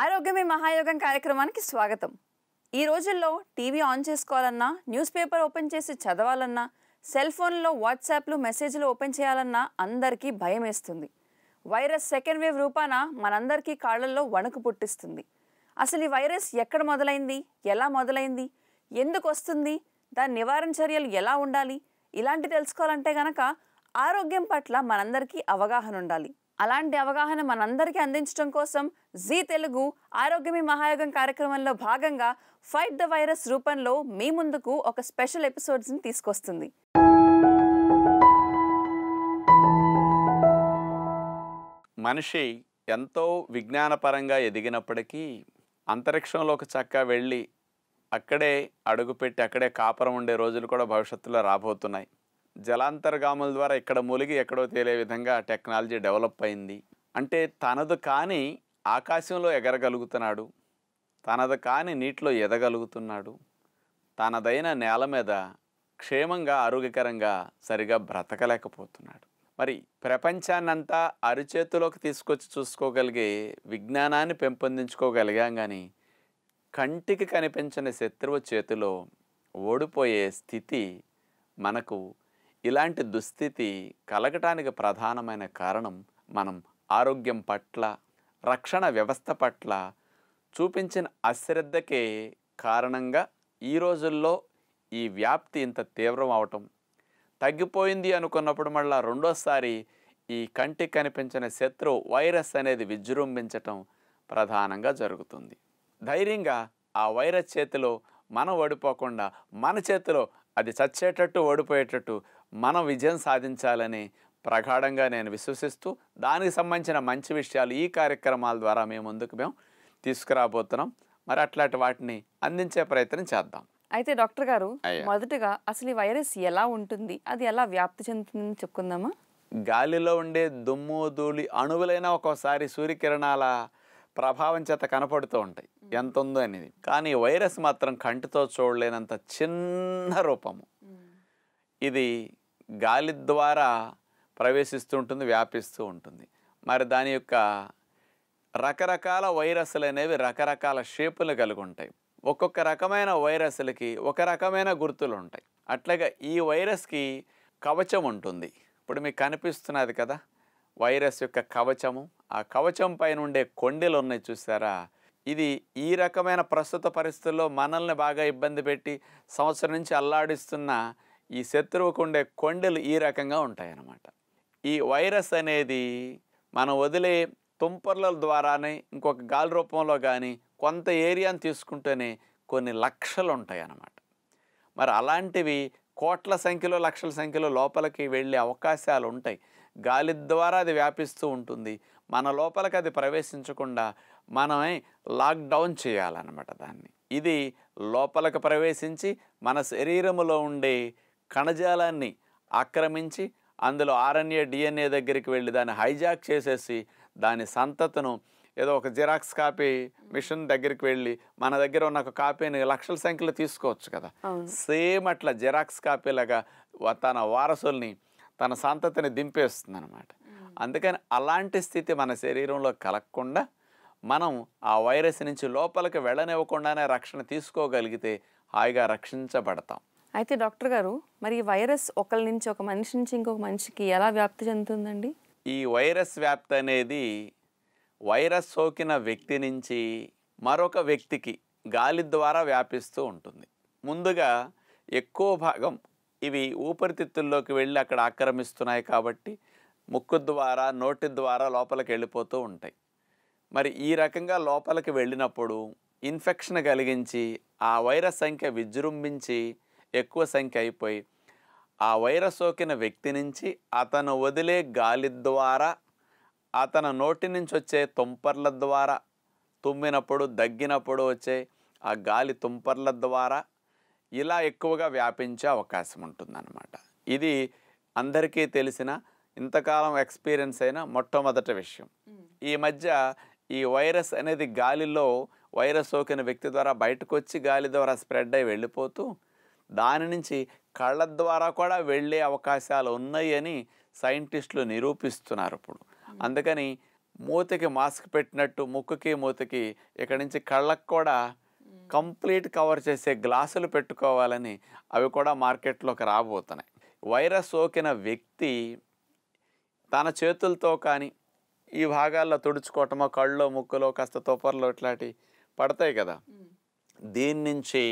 ఆరోగ్యమే మహాయోగం కార్యక్రమానికి స్వాగతం ఈ రోజుల్లో టీవీ ఆన్ చేసుకోవాలన్నా న్యూస్ పేపర్ ఓపెన్ చేసి చదవాలన్నా సెల్ ఫోన్లో వాట్సాప్లు మెసేజ్లు ఓపెన్ చేయాలన్నా అందరికీ భయం వేస్తుంది వైరస్ సెకండ్ వేవ్ రూపాన మనందరికీ కాళ్ళల్లో వణుకు పుట్టిస్తుంది అసలు ఈ వైరస్ ఎక్కడ మొదలైంది ఎలా మొదలైంది ఎందుకు వస్తుంది దాని నివారణ చర్యలు ఎలా ఉండాలి ఇలాంటి తెలుసుకోవాలంటే గనక ఆరోగ్యం పట్ల మనందరికీ అవగాహన ఉండాలి అలాంటి అవగాహన మనందరికీ అందించడం కోసం జీ తెలుగు ఆరోగ్యమే మహాయోగం కార్యక్రమంలో భాగంగా ఫైట్ ద వైరస్ రూపంలో మీ ముందుకు ఒక స్పెషల్ ఎపిసోడ్స్ని తీసుకొస్తుంది మనిషి ఎంతో విజ్ఞానపరంగా ఎదిగినప్పటికీ అంతరిక్షంలోకి చక్క వెళ్ళి అక్కడే అడుగుపెట్టి అక్కడే కాపురం ఉండే రోజులు కూడా భవిష్యత్తులో రాబోతున్నాయి జలాంతర్గాముల ద్వారా ఇక్కడ మూలిగి ఎక్కడో తేలే విధంగా టెక్నాలజీ డెవలప్ అయింది అంటే తనదు కాని ఆకాశంలో ఎగరగలుగుతున్నాడు తనది కాని నీటిలో ఎదగలుగుతున్నాడు తనదైన నేల మీద క్షేమంగా ఆరోగ్యకరంగా సరిగా బ్రతకలేకపోతున్నాడు మరి ప్రపంచాన్నంతా అరిచేతిలోకి తీసుకొచ్చి చూసుకోగలిగే విజ్ఞానాన్ని పెంపొందించుకోగలిగాం కానీ కంటికి కనిపించని శత్రువు చేతిలో ఓడిపోయే స్థితి మనకు ఇలాంటి దుస్థితి కలగటానికి ప్రధానమైన కారణం మనం ఆరోగ్యం పట్ల రక్షణ వ్యవస్థ పట్ల చూపించిన అశ్రద్ధకే కారణంగా ఈ రోజుల్లో ఈ వ్యాప్తి ఇంత తీవ్రం అవటం తగ్గిపోయింది అనుకున్నప్పుడు మళ్ళీ రెండోసారి ఈ కంటికి కనిపించిన శత్రు వైరస్ అనేది విజృంభించటం ప్రధానంగా జరుగుతుంది ధైర్యంగా ఆ వైరస్ చేతిలో మనం ఓడిపోకుండా మన చేతిలో అది చచ్చేటట్టు ఓడిపోయేటట్టు మన విజయం సాధించాలని ప్రగాఢంగా నేను విశ్వసిస్తూ దానికి సంబంధించిన మంచి విషయాలు ఈ కార్యక్రమాల ద్వారా మేము ముందుకు మేము తీసుకురాబోతున్నాం మరి అట్లాంటి వాటిని అందించే ప్రయత్నం చేద్దాం అయితే డాక్టర్ గారు మొదటగా అసలు ఈ వైరస్ ఎలా ఉంటుంది అది ఎలా వ్యాప్తి చెందుతుందని చెప్పుకుందామా గాలిలో ఉండే దుమ్ము ధూళి అణువులైనా ఒక్కోసారి సూర్యకిరణాల ప్రభావం చేత కనపడుతూ ఉంటాయి ఎంత ఉందో అనేది కానీ వైరస్ మాత్రం కంటితో చూడలేనంత చిన్న రూపము ఇది గాలి ద్వారా ప్రవేశిస్తూ ఉంటుంది వ్యాపిస్తూ ఉంటుంది మరి దాని యొక్క రకరకాల వైరస్లు అనేవి రకరకాల షేపులు కలిగి ఉంటాయి ఒక్కొక్క రకమైన వైరస్లకి ఒక రకమైన గుర్తులు ఉంటాయి అట్లాగా ఈ వైరస్కి కవచం ఉంటుంది ఇప్పుడు మీకు కనిపిస్తున్నది కదా వైరస్ యొక్క కవచము ఆ కవచం పైన ఉండే కొండెలు ఉన్నాయి చూసారా ఇది ఈ రకమైన ప్రస్తుత పరిస్థితుల్లో మనల్ని బాగా ఇబ్బంది పెట్టి సంవత్సరం నుంచి అల్లాడిస్తున్న ఈ శత్రువుకు ఉండే కొండలు ఈ రకంగా ఉంటాయన్నమాట ఈ వైరస్ అనేది మనం వదిలే తుంపర్ల ద్వారానే ఇంకొక గాలి రూపంలో కానీ కొంత ఏరియాను తీసుకుంటేనే కొన్ని లక్షలు ఉంటాయి అన్నమాట మరి అలాంటివి కోట్ల సంఖ్యలో లక్షల సంఖ్యలో లోపలికి వెళ్ళే అవకాశాలు ఉంటాయి గాలి ద్వారా అది వ్యాపిస్తూ ఉంటుంది మన లోపలికి అది ప్రవేశించకుండా మనమే లాక్డౌన్ చేయాలన్నమాట దాన్ని ఇది లోపలికి ప్రవేశించి మన శరీరంలో ఉండే కణజాలాన్ని ఆక్రమించి అందులో ఆర్ఎన్ఏ డిఎన్ఏ దగ్గరికి వెళ్ళి దాన్ని హైజాక్ చేసేసి దాని సంతతను ఏదో ఒక జిరాక్స్ కాపీ మిషన్ దగ్గరికి వెళ్ళి మన దగ్గర ఉన్న ఒక కాపీని లక్షల సంఖ్యలో తీసుకోవచ్చు కదా సేమ్ అట్లా జిరాక్స్ కాపీలాగా తన వారసుల్ని తన సంతతిని దింపేస్తుంది అనమాట అందుకని అలాంటి స్థితి మన శరీరంలో కలగకుండా మనం ఆ వైరస్ నుంచి లోపలికి వెళ్ళనివ్వకుండానే రక్షణ తీసుకోగలిగితే హాయిగా రక్షించబడతాం అయితే డాక్టర్ గారు మరి ఈ వైరస్ ఒకరి నుంచి ఒక మనిషి నుంచి ఇంకొక మనిషికి ఎలా వ్యాప్తి చెందుతుందండి ఈ వైరస్ వ్యాప్తి అనేది వైరస్ సోకిన వ్యక్తి నుంచి మరొక వ్యక్తికి గాలి ద్వారా వ్యాపిస్తూ ఉంటుంది ముందుగా ఎక్కువ భాగం ఇవి ఊపిరితిత్తుల్లోకి వెళ్ళి అక్కడ ఆక్రమిస్తున్నాయి కాబట్టి ముక్కు ద్వారా నోటి ద్వారా లోపలికి వెళ్ళిపోతూ ఉంటాయి మరి ఈ రకంగా లోపలికి వెళ్ళినప్పుడు ఇన్ఫెక్షన్ కలిగించి ఆ వైరస్ సంఖ్య విజృంభించి ఎక్కువ సంఖ్య అయిపోయి ఆ వైరస్ సోకిన వ్యక్తి నుంచి అతను వదిలే గాలి ద్వారా అతని నోటి నుంచి వచ్చే తుంపర్ల ద్వారా తుమ్మినప్పుడు దగ్గినప్పుడు వచ్చే ఆ గాలి తుంపర్ల ద్వారా ఇలా ఎక్కువగా వ్యాపించే అవకాశం ఉంటుందన్నమాట ఇది అందరికీ తెలిసిన ఇంతకాలం ఎక్స్పీరియన్స్ అయిన మొట్టమొదటి విషయం ఈ మధ్య ఈ వైరస్ అనేది గాలిలో వైరస్ సోకిన వ్యక్తి ద్వారా బయటకు వచ్చి గాలి ద్వారా స్ప్రెడ్ అయి వెళ్ళిపోతూ దాని నుంచి కళ్ళ ద్వారా కూడా వెళ్ళే అవకాశాలు ఉన్నాయని సైంటిస్టులు నిరూపిస్తున్నారు ఇప్పుడు అందుకని మూతకి మాస్క్ పెట్టినట్టు ముక్కుకి మూతకి ఇక్కడ నుంచి కళ్ళకు కూడా కంప్లీట్ కవర్ చేసే గ్లాసులు పెట్టుకోవాలని అవి కూడా మార్కెట్లోకి రాబోతున్నాయి వైరస్ సోకిన వ్యక్తి తన చేతులతో కానీ ఈ భాగాల్లో తుడుచుకోవటమో కళ్ళలో ముక్కులో కాస్త తొప్పర్లో ఇట్లాంటి పడతాయి కదా దీని నుంచి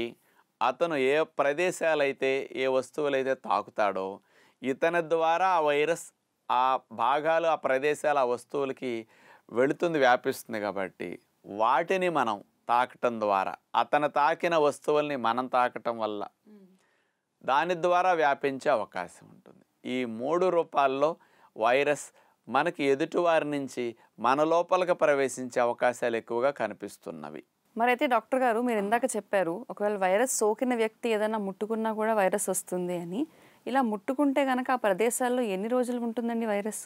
అతను ఏ ప్రదేశాలైతే ఏ వస్తువులైతే తాకుతాడో ఇతని ద్వారా ఆ వైరస్ ఆ భాగాలు ఆ ప్రదేశాలు ఆ వస్తువులకి వెళుతుంది వ్యాపిస్తుంది కాబట్టి వాటిని మనం తాకటం ద్వారా అతను తాకిన వస్తువుల్ని మనం తాకటం వల్ల దాని ద్వారా వ్యాపించే అవకాశం ఉంటుంది ఈ మూడు రూపాల్లో వైరస్ మనకి ఎదుటివారి నుంచి మన లోపలికి ప్రవేశించే అవకాశాలు ఎక్కువగా కనిపిస్తున్నవి మరి అయితే డాక్టర్ గారు మీరు ఇందాక చెప్పారు ఒకవేళ వైరస్ సోకిన వ్యక్తి ఏదైనా ముట్టుకున్నా కూడా వైరస్ వస్తుంది అని ఇలా ముట్టుకుంటే కనుక ఆ ప్రదేశాల్లో ఎన్ని రోజులు ఉంటుందండి వైరస్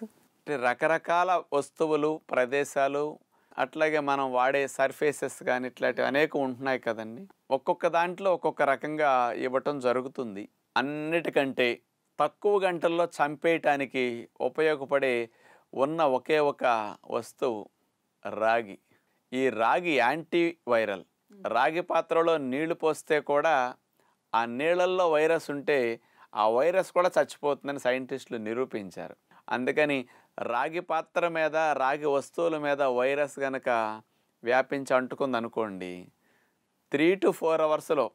రకరకాల వస్తువులు ప్రదేశాలు అట్లాగే మనం వాడే సర్ఫేసెస్ కానీ ఇట్లాంటివి అనేక ఉంటున్నాయి కదండి ఒక్కొక్క దాంట్లో ఒక్కొక్క రకంగా ఇవ్వటం జరుగుతుంది అన్నిటికంటే తక్కువ గంటల్లో చంపేయటానికి ఉపయోగపడే ఉన్న ఒకే ఒక వస్తువు రాగి ఈ రాగి యాంటీవైరల్ రాగి పాత్రలో నీళ్లు పోస్తే కూడా ఆ నీళ్ళల్లో వైరస్ ఉంటే ఆ వైరస్ కూడా చచ్చిపోతుందని సైంటిస్టులు నిరూపించారు అందుకని రాగి పాత్ర మీద రాగి వస్తువుల మీద వైరస్ కనుక వ్యాపించి అంటుకుంది అనుకోండి త్రీ టు ఫోర్ అవర్స్లో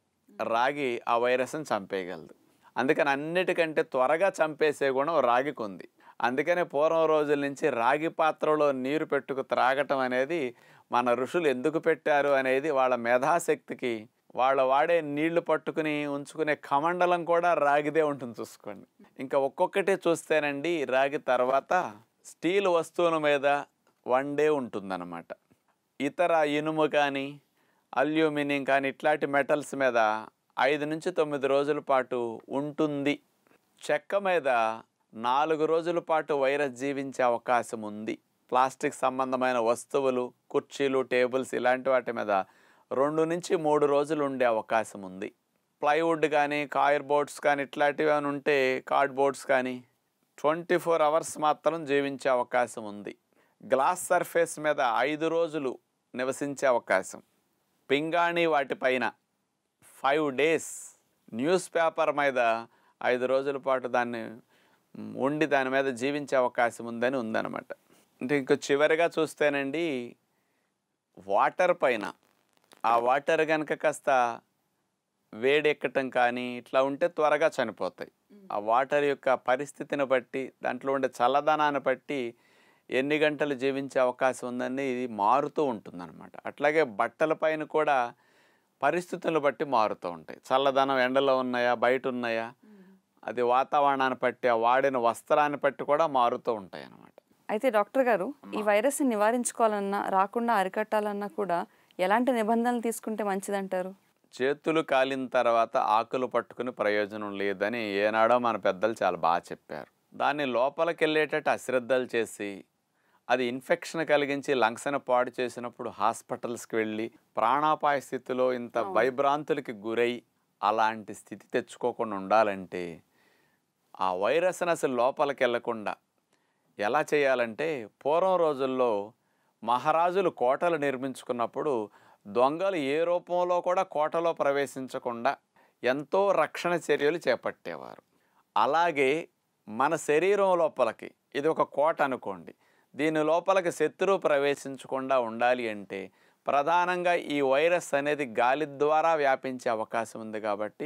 రాగి ఆ వైరస్ని చంపేయగలదు అందుకని అన్నిటికంటే త్వరగా చంపేసే గుణం రాగికి ఉంది అందుకనే పూర్వం రోజుల నుంచి రాగి పాత్రలో నీరు పెట్టుకు త్రాగటం అనేది మన ఋషులు ఎందుకు పెట్టారు అనేది వాళ్ళ మేధాశక్తికి వాళ్ళు వాడే నీళ్లు పట్టుకుని ఉంచుకునే కమండలం కూడా రాగిదే ఉంటుంది చూసుకోండి ఇంకా ఒక్కొక్కటి చూస్తేనండి రాగి తర్వాత స్టీల్ వస్తువుల మీద వన్ డే ఉంటుందన్నమాట ఇతర ఇనుము కానీ అల్యూమినియం కానీ ఇట్లాంటి మెటల్స్ మీద ఐదు నుంచి తొమ్మిది రోజుల పాటు ఉంటుంది చెక్క మీద నాలుగు రోజుల పాటు వైరస్ జీవించే అవకాశం ఉంది ప్లాస్టిక్ సంబంధమైన వస్తువులు కుర్చీలు టేబుల్స్ ఇలాంటి వాటి మీద రెండు నుంచి మూడు రోజులు ఉండే అవకాశం ఉంది ప్లైవుడ్ కానీ కాయర్ బోర్డ్స్ కానీ ఇట్లాంటివి అని ఉంటే కార్డ్బోర్డ్స్ కానీ ట్వంటీ ఫోర్ అవర్స్ మాత్రం జీవించే అవకాశం ఉంది గ్లాస్ సర్ఫేస్ మీద ఐదు రోజులు నివసించే అవకాశం పింగాణి వాటిపైన ఫైవ్ డేస్ న్యూస్ పేపర్ మీద ఐదు రోజుల పాటు దాన్ని ఉండి దాని మీద జీవించే అవకాశం ఉందని ఉందన్నమాట అంటే ఇంకా చివరిగా చూస్తేనండి వాటర్ పైన ఆ వాటర్ కనుక కాస్త వేడెక్కటం కానీ ఇట్లా ఉంటే త్వరగా చనిపోతాయి ఆ వాటర్ యొక్క పరిస్థితిని బట్టి దాంట్లో ఉండే చల్లదనాన్ని బట్టి ఎన్ని గంటలు జీవించే అవకాశం ఉందని ఇది మారుతూ ఉంటుందన్నమాట అట్లాగే బట్టల పైన కూడా పరిస్థితులను బట్టి మారుతూ ఉంటాయి చల్లదనం ఎండలో ఉన్నాయా బయట ఉన్నాయా అది వాతావరణాన్ని బట్టి ఆ వాడిన వస్త్రాన్ని బట్టి కూడా మారుతూ ఉంటాయి అన్నమాట అయితే డాక్టర్ గారు ఈ వైరస్ని నివారించుకోవాలన్నా రాకుండా అరికట్టాలన్నా కూడా ఎలాంటి నిబంధనలు తీసుకుంటే మంచిదంటారు చేతులు కాలిన తర్వాత ఆకులు పట్టుకుని ప్రయోజనం లేదని ఏనాడో మన పెద్దలు చాలా బాగా చెప్పారు దాన్ని లోపలికి వెళ్ళేటట్టు అశ్రద్ధలు చేసి అది ఇన్ఫెక్షన్ కలిగించి లంగ్స్ని పాడు చేసినప్పుడు హాస్పిటల్స్కి వెళ్ళి ప్రాణాపాయ స్థితిలో ఇంత భయభ్రాంతులకి గురై అలాంటి స్థితి తెచ్చుకోకుండా ఉండాలంటే ఆ వైరస్ని అసలు లోపలికి వెళ్లకుండా ఎలా చేయాలంటే పూర్వం రోజుల్లో మహారాజులు కోటలు నిర్మించుకున్నప్పుడు దొంగలు ఏ రూపంలో కూడా కోటలో ప్రవేశించకుండా ఎంతో రక్షణ చర్యలు చేపట్టేవారు అలాగే మన శరీరం లోపలికి ఇది ఒక కోట అనుకోండి దీని లోపలికి శత్రువు ప్రవేశించకుండా ఉండాలి అంటే ప్రధానంగా ఈ వైరస్ అనేది గాలి ద్వారా వ్యాపించే అవకాశం ఉంది కాబట్టి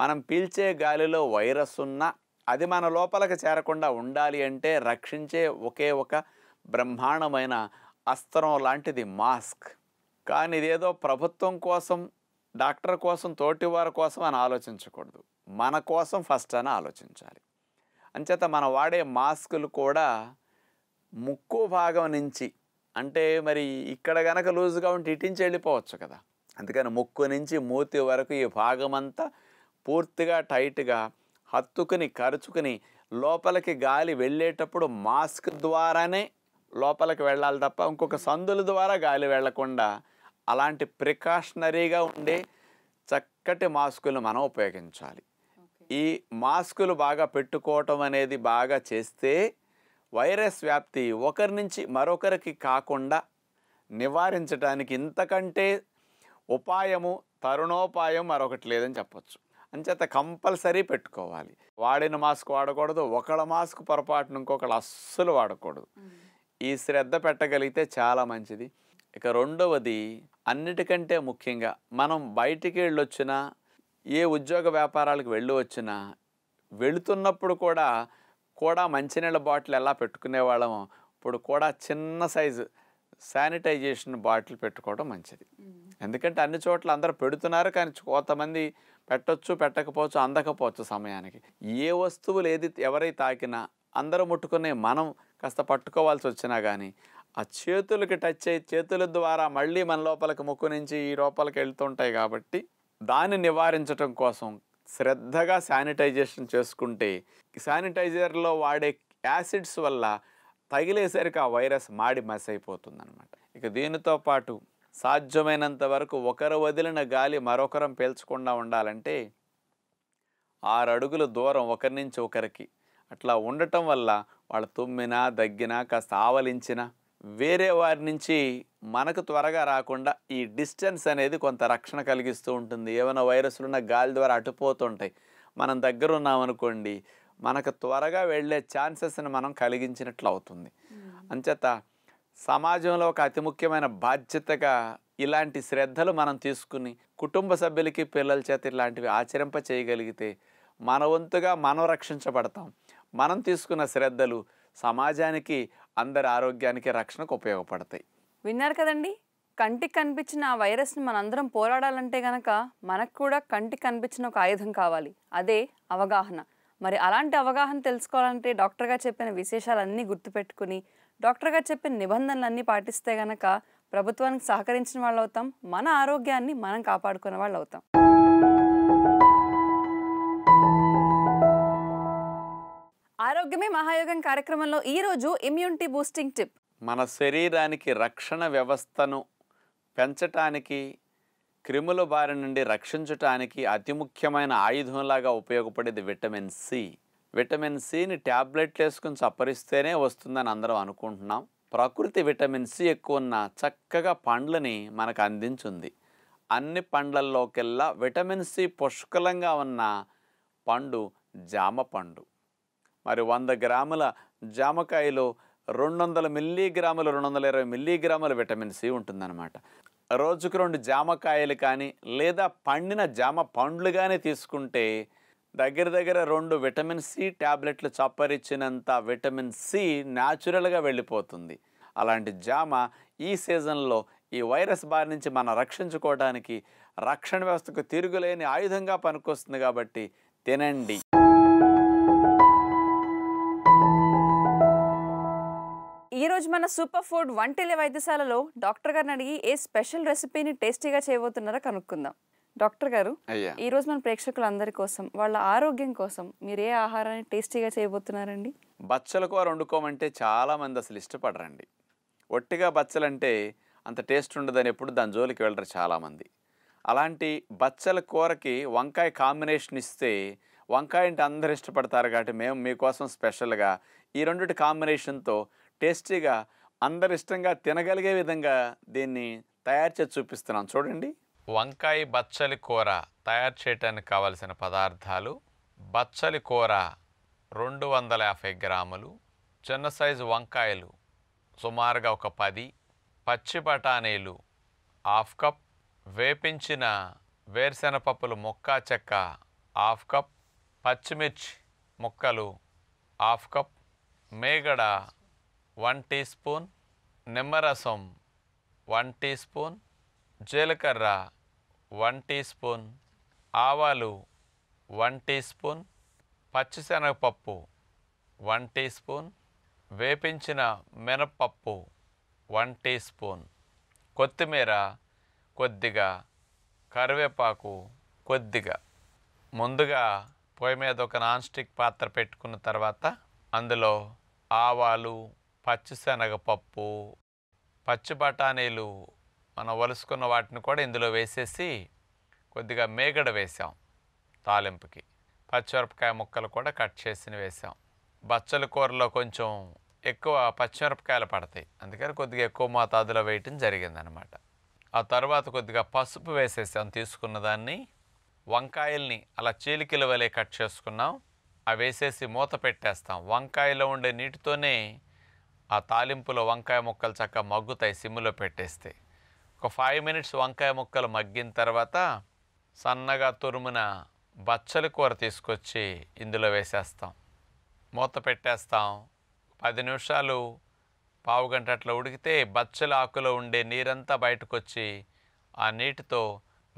మనం పీల్చే గాలిలో వైరస్ ఉన్నా అది మన లోపలికి చేరకుండా ఉండాలి అంటే రక్షించే ఒకే ఒక బ్రహ్మాండమైన అస్త్రం లాంటిది మాస్క్ కానీ ఇదేదో ప్రభుత్వం కోసం డాక్టర్ కోసం తోటి వారి కోసం అని ఆలోచించకూడదు మన కోసం ఫస్ట్ అని ఆలోచించాలి అంచేత మనం వాడే మాస్కులు కూడా ముక్కు భాగం నుంచి అంటే మరి ఇక్కడ గనక లూజుగా ఉంటే ఇటించి వెళ్ళిపోవచ్చు కదా అందుకని ముక్కు నుంచి మూతి వరకు ఈ భాగం అంతా పూర్తిగా టైట్గా హత్తుకుని కరుచుకుని లోపలికి గాలి వెళ్ళేటప్పుడు మాస్క్ ద్వారానే లోపలికి వెళ్ళాలి తప్ప ఇంకొక సందుల ద్వారా గాలి వెళ్లకుండా అలాంటి ప్రికాషనరీగా ఉండే చక్కటి మాస్కులు మనం ఉపయోగించాలి ఈ మాస్కులు బాగా పెట్టుకోవటం అనేది బాగా చేస్తే వైరస్ వ్యాప్తి ఒకరి నుంచి మరొకరికి కాకుండా నివారించడానికి ఇంతకంటే ఉపాయము తరుణోపాయం మరొకటి లేదని చెప్పచ్చు అంచేత కంపల్సరీ పెట్టుకోవాలి వాడిన మాస్క్ వాడకూడదు ఒకళ్ళ మాస్క్ పొరపాటును ఇంకొకళ్ళు అస్సలు వాడకూడదు ఈ శ్రద్ధ పెట్టగలిగితే చాలా మంచిది ఇక రెండవది అన్నిటికంటే ముఖ్యంగా మనం బయటికి వెళ్ళొచ్చినా ఏ ఉద్యోగ వ్యాపారాలకు వెళ్ళి వచ్చినా వెళుతున్నప్పుడు కూడా కూడా మంచినీళ్ళ బాటిల్ ఎలా పెట్టుకునేవాళ్ళము ఇప్పుడు కూడా చిన్న సైజు శానిటైజేషన్ బాటిల్ పెట్టుకోవడం మంచిది ఎందుకంటే అన్ని చోట్ల అందరూ పెడుతున్నారు కానీ కొంతమంది పెట్టొచ్చు పెట్టకపోవచ్చు అందకపోవచ్చు సమయానికి ఏ వస్తువులు ఏది ఎవరై తాకినా అందరూ ముట్టుకునే మనం కాస్త పట్టుకోవాల్సి వచ్చినా కానీ ఆ చేతులకి టచ్ అయ్యి చేతుల ద్వారా మళ్ళీ మన లోపలికి ముక్కు నుంచి ఈ లోపలికి వెళ్తుంటాయి కాబట్టి దాన్ని నివారించడం కోసం శ్రద్ధగా శానిటైజేషన్ చేసుకుంటే శానిటైజర్లో వాడే యాసిడ్స్ వల్ల తగిలేసరికి ఆ వైరస్ మాడి మస్ అయిపోతుందన్నమాట ఇక దీనితో పాటు సాధ్యమైనంత వరకు ఒకరు వదిలిన గాలి మరొకరం పీల్చకుండా ఉండాలంటే ఆరు అడుగుల దూరం ఒకరి నుంచి ఒకరికి అట్లా ఉండటం వల్ల వాళ్ళు తుమ్మినా దగ్గినా కాస్త ఆవలించినా వేరే వారి నుంచి మనకు త్వరగా రాకుండా ఈ డిస్టెన్స్ అనేది కొంత రక్షణ కలిగిస్తూ ఉంటుంది ఏమైనా వైరస్లు ఉన్న గాలి ద్వారా అటుపోతుంటాయి మనం దగ్గర ఉన్నామనుకోండి మనకు త్వరగా వెళ్ళే ఛాన్సెస్ని మనం కలిగించినట్లు అవుతుంది అంచేత సమాజంలో ఒక అతి ముఖ్యమైన బాధ్యతగా ఇలాంటి శ్రద్ధలు మనం తీసుకుని కుటుంబ సభ్యులకి పిల్లల చేత ఇలాంటివి ఆచరింప చేయగలిగితే మన వంతుగా మనం రక్షించబడతాం మనం తీసుకున్న శ్రద్ధలు సమాజానికి అందరి ఆరోగ్యానికి రక్షణకు ఉపయోగపడతాయి విన్నారు కదండి కంటికి కనిపించిన ఆ వైరస్ని మనందరం పోరాడాలంటే గనక మనకు కూడా కంటికి కనిపించిన ఒక ఆయుధం కావాలి అదే అవగాహన మరి అలాంటి అవగాహన తెలుసుకోవాలంటే డాక్టర్గా చెప్పిన విశేషాలన్నీ గుర్తుపెట్టుకుని డాక్టర్గా చెప్పిన నిబంధనలన్నీ పాటిస్తే గనక ప్రభుత్వానికి సహకరించిన వాళ్ళు అవుతాం మన ఆరోగ్యాన్ని మనం కాపాడుకునే వాళ్ళు అవుతాం ఆరోగ్యమే మహాయోగం కార్యక్రమంలో ఈరోజు ఇమ్యూనిటీ బూస్టింగ్ టిప్ మన శరీరానికి రక్షణ వ్యవస్థను పెంచటానికి క్రిముల బారి నుండి రక్షించటానికి అతి ముఖ్యమైన ఆయుధంలాగా ఉపయోగపడేది విటమిన్ సి విటమిన్ సిని ట్యాబ్లెట్లు వేసుకుని చప్పరిస్తేనే వస్తుందని అందరం అనుకుంటున్నాం ప్రకృతి విటమిన్ సి ఎక్కువ ఉన్న చక్కగా పండ్లని మనకు అందించుంది అన్ని పండ్లల్లోకెల్లా విటమిన్ సి పుష్కలంగా ఉన్న పండు జామ పండు మరి వంద గ్రాముల జామకాయలో రెండు వందల మిల్లీగ్రాములు రెండు వందల ఇరవై మిల్లీగ్రాముల విటమిన్ సి ఉంటుందన్నమాట రోజుకు రెండు జామకాయలు కానీ లేదా పండిన జామ పండ్లు కానీ తీసుకుంటే దగ్గర దగ్గర రెండు విటమిన్ సి ట్యాబ్లెట్లు చప్పరిచ్చినంత విటమిన్ సి న్యాచురల్గా వెళ్ళిపోతుంది అలాంటి జామ ఈ సీజన్లో ఈ వైరస్ బారి నుంచి మనం రక్షించుకోవడానికి రక్షణ వ్యవస్థకు తిరుగులేని ఆయుధంగా పనికొస్తుంది కాబట్టి తినండి ఈరోజు మన సూపర్ ఫుడ్ వంటలే వైద్యశాలలో డాక్టర్ గారిని అడిగి ఏ స్పెషల్ రెసిపీని టేస్టీగా చేయబోతున్నారో కనుక్కుందాం డాక్టర్ గారు ఈ రోజు మన ప్రేక్షకులందరి కోసం వాళ్ళ ఆరోగ్యం కోసం మీరు ఏ ఆహారాన్ని టేస్టీగా చేయబోతున్నారండి బచ్చల కూర వండుకోమంటే చాలా మంది అసలు ఇష్టపడరండి ఒట్టిగా బచ్చలంటే అంత టేస్ట్ ఉండదని ఎప్పుడు దాని జోలికి వెళ్ళరు చాలామంది అలాంటి బచ్చల కూరకి వంకాయ కాంబినేషన్ ఇస్తే వంకాయ అంటే అందరు ఇష్టపడతారు కాబట్టి మేము మీకోసం స్పెషల్గా ఈ రెండింటి కాంబినేషన్తో టేస్టీగా అందరు ఇష్టంగా తినగలిగే విధంగా దీన్ని తయారు చేసి చూపిస్తున్నాను చూడండి వంకాయ బచ్చలి కూర తయారు చేయడానికి కావలసిన పదార్థాలు బచ్చలి కూర రెండు వందల యాభై గ్రాములు చిన్న సైజు వంకాయలు సుమారుగా ఒక పది పచ్చి బఠానీలు హాఫ్ కప్ వేపించిన వేరుశెనపప్పులు ముక్కా చెక్క హాఫ్ కప్ పచ్చిమిర్చి ముక్కలు హాఫ్ కప్ మేగడ వన్ టీ స్పూన్ నిమ్మరసం వన్ టీ స్పూన్ జీలకర్ర వన్ టీ స్పూన్ ఆవాలు వన్ టీ స్పూన్ పచ్చిశనగపప్పు వన్ టీ స్పూన్ వేపించిన మినప్పప్పు వన్ టీ స్పూన్ కొత్తిమీర కొద్దిగా కరివేపాకు కొద్దిగా ముందుగా పొయ్యి మీద ఒక నాన్ స్టిక్ పాత్ర పెట్టుకున్న తర్వాత అందులో ఆవాలు పచ్చిశనగపప్పు పచ్చి బఠానీలు మనం వలుసుకున్న వాటిని కూడా ఇందులో వేసేసి కొద్దిగా మేగడ వేసాం తాలింపుకి పచ్చిమిరపకాయ ముక్కలు కూడా కట్ చేసి వేసాం బచ్చల కూరలో కొంచెం ఎక్కువ పచ్చిమిరపకాయలు పడతాయి అందుకని కొద్దిగా ఎక్కువ మోతాదులో వేయటం జరిగిందనమాట ఆ తర్వాత కొద్దిగా పసుపు వేసేసాం తీసుకున్న దాన్ని వంకాయల్ని అలా చీలికల వలె కట్ చేసుకున్నాం అవి వేసేసి మూత పెట్టేస్తాం వంకాయలో ఉండే నీటితోనే ఆ తాలింపులో వంకాయ ముక్కలు చక్క మగ్గుతాయి సిమ్లో పెట్టేస్తే ఒక ఫైవ్ మినిట్స్ వంకాయ ముక్కలు మగ్గిన తర్వాత సన్నగా తురుమున బచ్చలి కూర తీసుకొచ్చి ఇందులో వేసేస్తాం మూత పెట్టేస్తాం పది నిమిషాలు పావు గంట అట్లా ఉడికితే బచ్చల ఆకులో ఉండే నీరంతా బయటకు వచ్చి ఆ నీటితో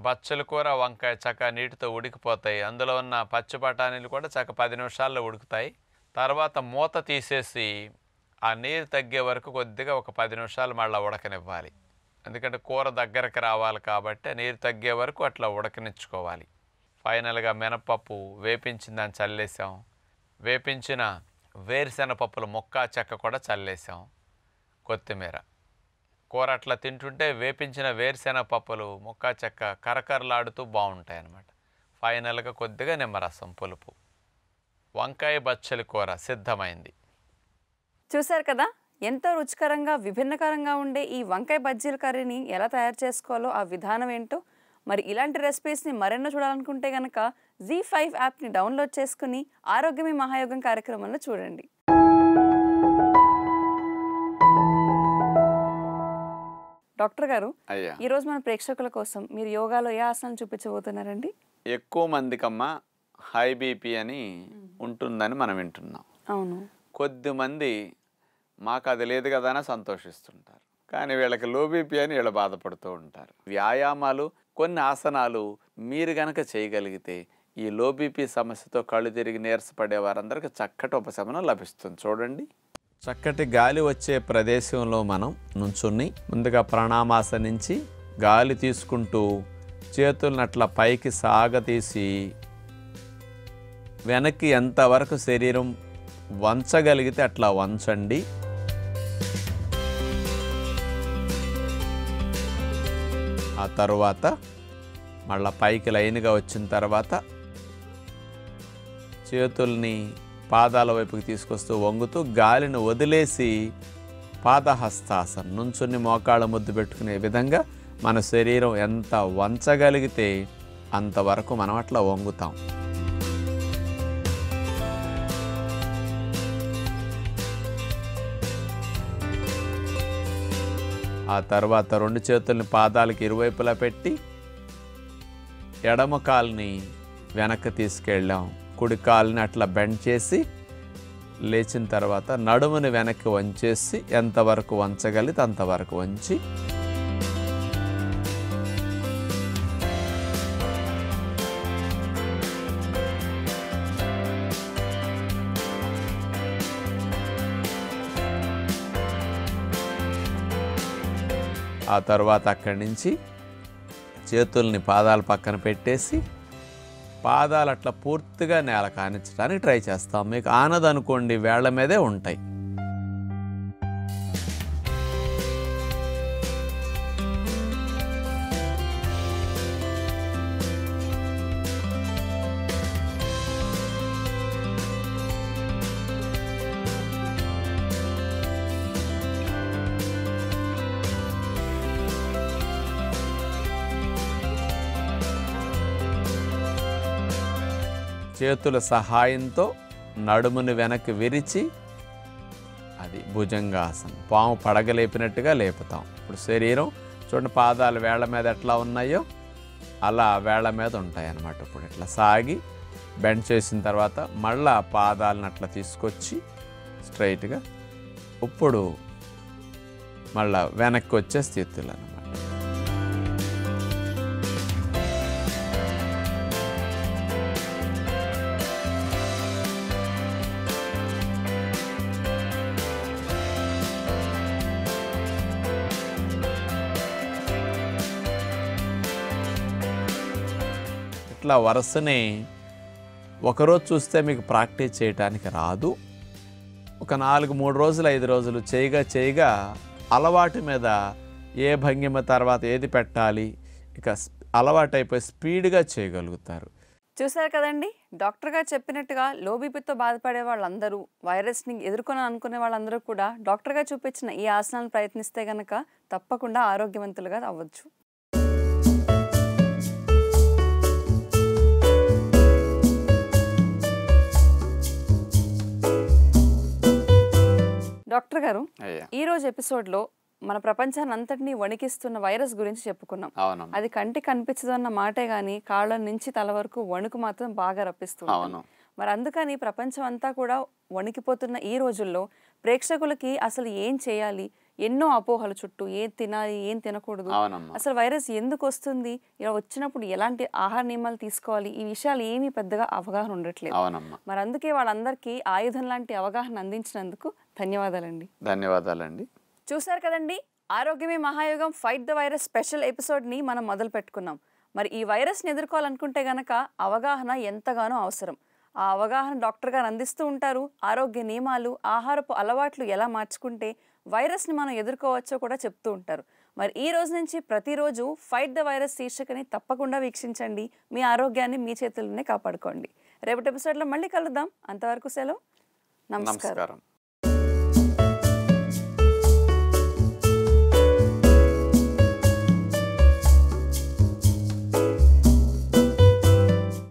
బచ్చలు కూర వంకాయ చక్క నీటితో ఉడికిపోతాయి అందులో ఉన్న పచ్చి బఠానీలు కూడా చక్క పది నిమిషాల్లో ఉడుకుతాయి తర్వాత మూత తీసేసి ఆ నీరు తగ్గే వరకు కొద్దిగా ఒక పది నిమిషాలు మళ్ళీ ఉడకనివ్వాలి ఎందుకంటే కూర దగ్గరకు రావాలి కాబట్టి నీరు తగ్గే వరకు అట్లా ఉడకనిచ్చుకోవాలి ఫైనల్గా మినపప్పు వేపించిన దాన్ని చల్లేసాం వేపించిన వేరుశెనపప్పుల మొక్క చెక్క కూడా చల్లేసాం కొత్తిమీర కూర అట్లా తింటుంటే వేపించిన వేరుశెనపప్పులు మొక్క చెక్క కరకరలాడుతూ బాగుంటాయి అన్నమాట ఫైనల్గా కొద్దిగా నిమ్మరసం పులుపు వంకాయ బచ్చలి కూర సిద్ధమైంది చూశారు కదా ఎంతో రుచికరంగా విభిన్నకరంగా ఉండే ఈ వంకాయ బజ్జీల కర్రీని ఎలా తయారు చేసుకోవాలో ఆ విధానం ఏంటో మరి ఇలాంటి రెసిపీస్ని మరెన్నో చూడాలనుకుంటే కనుక జీ ఫైవ్ యాప్ని డౌన్లోడ్ చేసుకుని ఆరోగ్యమే మహాయోగం కార్యక్రమంలో చూడండి డాక్టర్ గారు ఈ రోజు మన ప్రేక్షకుల కోసం మీరు యోగాలో ఏ ఆసనాలు చూపించబోతున్నారండి ఎక్కువ మందికమ్మా హై బీపీ అని ఉంటుందని మనం వింటున్నాం అవును కొద్దిమంది మాకు అది లేదు కదా అని సంతోషిస్తుంటారు కానీ వీళ్ళకి లోబీపీ అని వీళ్ళు బాధపడుతూ ఉంటారు వ్యాయామాలు కొన్ని ఆసనాలు మీరు గనక చేయగలిగితే ఈ లోబీపీ సమస్యతో కళ్ళు తిరిగి నీరసపడే వారందరికీ చక్కటి ఉపశమనం లభిస్తుంది చూడండి చక్కటి గాలి వచ్చే ప్రదేశంలో మనం నుంచుని ముందుగా ప్రాణామాసనించి నుంచి గాలి తీసుకుంటూ చేతులనట్ల పైకి సాగతీసి వెనక్కి ఎంతవరకు శరీరం వంచగలిగితే అట్లా వంచండి ఆ తర్వాత మళ్ళా పైకి లైన్గా వచ్చిన తర్వాత చేతుల్ని పాదాల వైపుకి తీసుకొస్తూ వంగుతూ గాలిని వదిలేసి పాదహస్తాసనం నుంచుని మోకాళ్ళ ముద్దు పెట్టుకునే విధంగా మన శరీరం ఎంత వంచగలిగితే అంతవరకు మనం అట్లా వంగుతాం ఆ తర్వాత రెండు చేతుల్ని పాదాలకి ఇరువైపులా పెట్టి ఎడమ కాల్ని వెనక్కి తీసుకెళ్ళాం కుడి కాల్ని అట్లా బెండ్ చేసి లేచిన తర్వాత నడుముని వెనక్కి వంచేసి ఎంతవరకు వంచగలితే అంతవరకు వంచి ఆ తర్వాత అక్కడి నుంచి చేతుల్ని పాదాల పక్కన పెట్టేసి పాదాలు అట్లా పూర్తిగా నేల కానించడానికి ట్రై చేస్తాం మీకు ఆనదనుకోండి వేళ్ల మీదే ఉంటాయి చేతుల సహాయంతో నడుముని వెనక్కి విరిచి అది భుజంగాసనం పాము పడగలేపినట్టుగా లేపుతాం ఇప్పుడు శరీరం చూడండి పాదాలు వేళ్ల మీద ఎట్లా ఉన్నాయో అలా వేళ్ల మీద ఉంటాయి అన్నమాట ఇప్పుడు ఇట్లా సాగి బెండ్ చేసిన తర్వాత మళ్ళా పాదాలను అట్లా తీసుకొచ్చి స్ట్రైట్గా ఇప్పుడు మళ్ళా వెనక్కి వచ్చే స్థితులు ఇట్లా వరుసనే ఒకరోజు చూస్తే మీకు ప్రాక్టీస్ చేయటానికి రాదు ఒక నాలుగు మూడు రోజులు ఐదు రోజులు చేయగా చేయగా అలవాటు మీద ఏ భంగిమ తర్వాత ఏది పెట్టాలి ఇక అలవాటైపోయి స్పీడ్గా చేయగలుగుతారు చూసారు కదండి డాక్టర్గా చెప్పినట్టుగా లోబీపీతో బాధపడే వాళ్ళందరూ వైరస్ని ఎదుర్కొని అనుకునే వాళ్ళందరూ కూడా డాక్టర్గా చూపించిన ఈ ఆసనాలను ప్రయత్నిస్తే కనుక తప్పకుండా ఆరోగ్యవంతులుగా అవ్వచ్చు డాక్టర్ గారు ఈ రోజు ఎపిసోడ్ లో మన ప్రపంచాన్ని అంతటినీ వణికిస్తున్న వైరస్ గురించి చెప్పుకున్నాం అది కంటి కనిపించదు అన్న మాటే గాని కాళ్ళ నుంచి తల వరకు వణుకు మాత్రం బాగా రప్పిస్తుంది మరి అందుకని ప్రపంచం అంతా కూడా వణికిపోతున్న ఈ రోజుల్లో ప్రేక్షకులకి అసలు ఏం చేయాలి ఎన్నో అపోహలు చుట్టూ ఏం తినాలి ఏం తినకూడదు అసలు వైరస్ ఎందుకు వస్తుంది ఇలా వచ్చినప్పుడు ఎలాంటి ఆహార నియమాలు తీసుకోవాలి ఈ విషయాలు ఏమీ పెద్దగా అవగాహన ఉండట్లేదు మరి అందుకే వాళ్ళందరికీ ఆయుధం లాంటి అవగాహన అందించినందుకు ధన్యవాదాలండి ధన్యవాదాలండి చూశారు కదండి ఆరోగ్యమే మహాయోగం ఫైట్ ద వైరస్ స్పెషల్ ఎపిసోడ్ని మనం మొదలు పెట్టుకున్నాం మరి ఈ వైరస్ని ఎదుర్కోవాలనుకుంటే గనక అవగాహన ఎంతగానో అవసరం ఆ అవగాహన డాక్టర్ గారు అందిస్తూ ఉంటారు ఆరోగ్య నియమాలు ఆహారపు అలవాట్లు ఎలా మార్చుకుంటే వైరస్ని మనం ఎదుర్కోవచ్చో కూడా చెప్తూ ఉంటారు మరి ఈ రోజు నుంచి ప్రతిరోజు ఫైట్ ద వైరస్ శీర్షికని తప్పకుండా వీక్షించండి మీ ఆరోగ్యాన్ని మీ చేతుల్లోనే కాపాడుకోండి రేపటి ఎపిసోడ్లో మళ్ళీ కలుద్దాం అంతవరకు సెలవు నమస్కారం